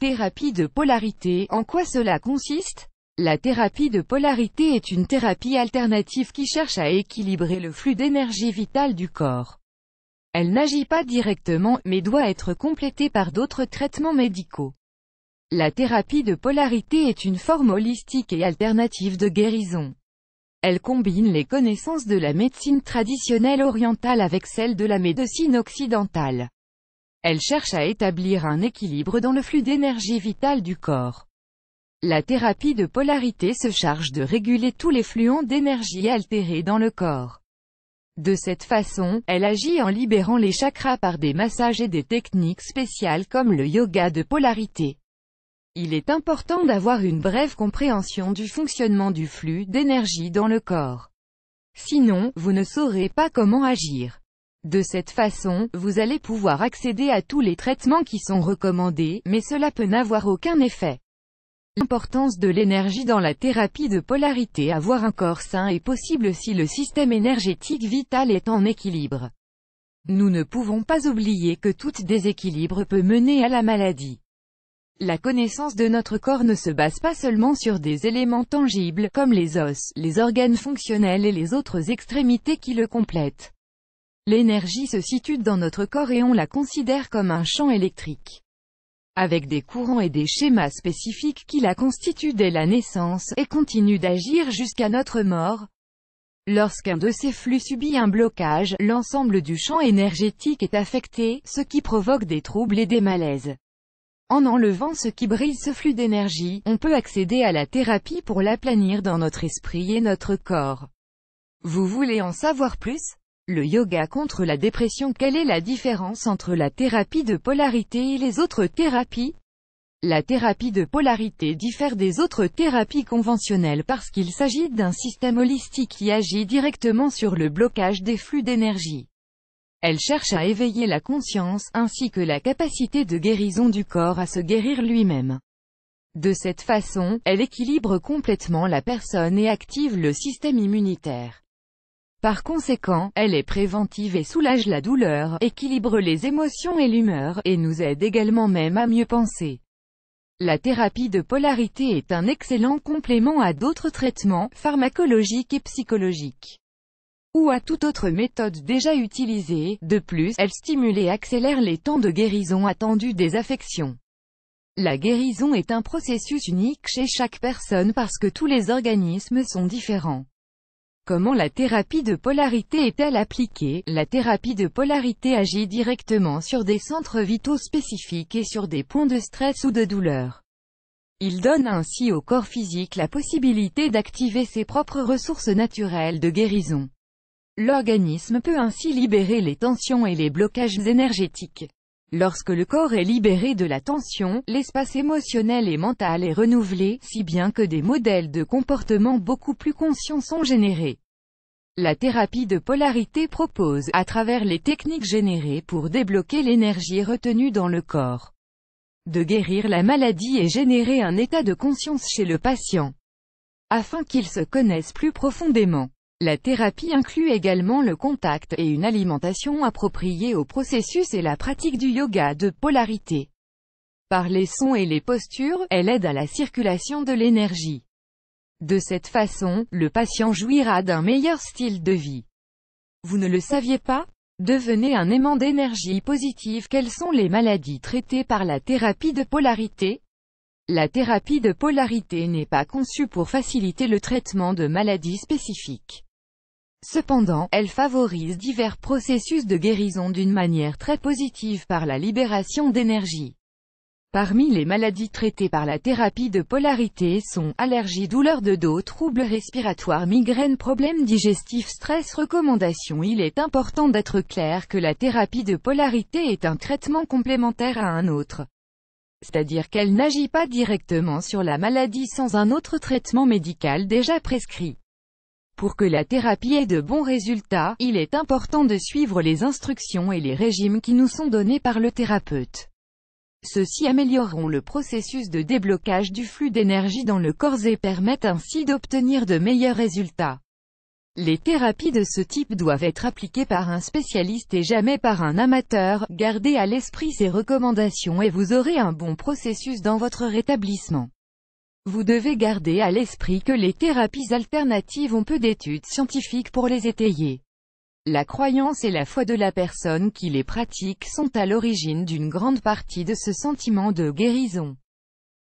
Thérapie de polarité, en quoi cela consiste La thérapie de polarité est une thérapie alternative qui cherche à équilibrer le flux d'énergie vitale du corps. Elle n'agit pas directement, mais doit être complétée par d'autres traitements médicaux. La thérapie de polarité est une forme holistique et alternative de guérison. Elle combine les connaissances de la médecine traditionnelle orientale avec celles de la médecine occidentale. Elle cherche à établir un équilibre dans le flux d'énergie vitale du corps. La thérapie de polarité se charge de réguler tous les fluents d'énergie altérés dans le corps. De cette façon, elle agit en libérant les chakras par des massages et des techniques spéciales comme le yoga de polarité. Il est important d'avoir une brève compréhension du fonctionnement du flux d'énergie dans le corps. Sinon, vous ne saurez pas comment agir. De cette façon, vous allez pouvoir accéder à tous les traitements qui sont recommandés, mais cela peut n'avoir aucun effet. L'importance de l'énergie dans la thérapie de polarité Avoir un corps sain est possible si le système énergétique vital est en équilibre. Nous ne pouvons pas oublier que tout déséquilibre peut mener à la maladie. La connaissance de notre corps ne se base pas seulement sur des éléments tangibles, comme les os, les organes fonctionnels et les autres extrémités qui le complètent. L'énergie se situe dans notre corps et on la considère comme un champ électrique. Avec des courants et des schémas spécifiques qui la constituent dès la naissance, et continuent d'agir jusqu'à notre mort. Lorsqu'un de ces flux subit un blocage, l'ensemble du champ énergétique est affecté, ce qui provoque des troubles et des malaises. En enlevant ce qui brille ce flux d'énergie, on peut accéder à la thérapie pour l'aplanir dans notre esprit et notre corps. Vous voulez en savoir plus le yoga contre la dépression Quelle est la différence entre la thérapie de polarité et les autres thérapies La thérapie de polarité diffère des autres thérapies conventionnelles parce qu'il s'agit d'un système holistique qui agit directement sur le blocage des flux d'énergie. Elle cherche à éveiller la conscience ainsi que la capacité de guérison du corps à se guérir lui-même. De cette façon, elle équilibre complètement la personne et active le système immunitaire. Par conséquent, elle est préventive et soulage la douleur, équilibre les émotions et l'humeur, et nous aide également même à mieux penser. La thérapie de polarité est un excellent complément à d'autres traitements, pharmacologiques et psychologiques ou à toute autre méthode déjà utilisée. De plus, elle stimule et accélère les temps de guérison attendus des affections. La guérison est un processus unique chez chaque personne parce que tous les organismes sont différents. Comment la thérapie de polarité est-elle appliquée La thérapie de polarité agit directement sur des centres vitaux spécifiques et sur des points de stress ou de douleur. Il donne ainsi au corps physique la possibilité d'activer ses propres ressources naturelles de guérison. L'organisme peut ainsi libérer les tensions et les blocages énergétiques. Lorsque le corps est libéré de la tension, l'espace émotionnel et mental est renouvelé, si bien que des modèles de comportement beaucoup plus conscients sont générés. La thérapie de polarité propose, à travers les techniques générées pour débloquer l'énergie retenue dans le corps, de guérir la maladie et générer un état de conscience chez le patient, afin qu'il se connaisse plus profondément. La thérapie inclut également le contact et une alimentation appropriée au processus et la pratique du yoga de polarité. Par les sons et les postures, elle aide à la circulation de l'énergie. De cette façon, le patient jouira d'un meilleur style de vie. Vous ne le saviez pas Devenez un aimant d'énergie positive. Quelles sont les maladies traitées par la thérapie de polarité la thérapie de polarité n'est pas conçue pour faciliter le traitement de maladies spécifiques. Cependant, elle favorise divers processus de guérison d'une manière très positive par la libération d'énergie. Parmi les maladies traitées par la thérapie de polarité sont allergies, douleurs de dos, troubles respiratoires, migraines, problèmes digestifs, stress. Recommandation Il est important d'être clair que la thérapie de polarité est un traitement complémentaire à un autre. C'est-à-dire qu'elle n'agit pas directement sur la maladie sans un autre traitement médical déjà prescrit. Pour que la thérapie ait de bons résultats, il est important de suivre les instructions et les régimes qui nous sont donnés par le thérapeute. Ceux-ci amélioreront le processus de déblocage du flux d'énergie dans le corps et permettent ainsi d'obtenir de meilleurs résultats. Les thérapies de ce type doivent être appliquées par un spécialiste et jamais par un amateur, gardez à l'esprit ces recommandations et vous aurez un bon processus dans votre rétablissement. Vous devez garder à l'esprit que les thérapies alternatives ont peu d'études scientifiques pour les étayer. La croyance et la foi de la personne qui les pratique sont à l'origine d'une grande partie de ce sentiment de guérison.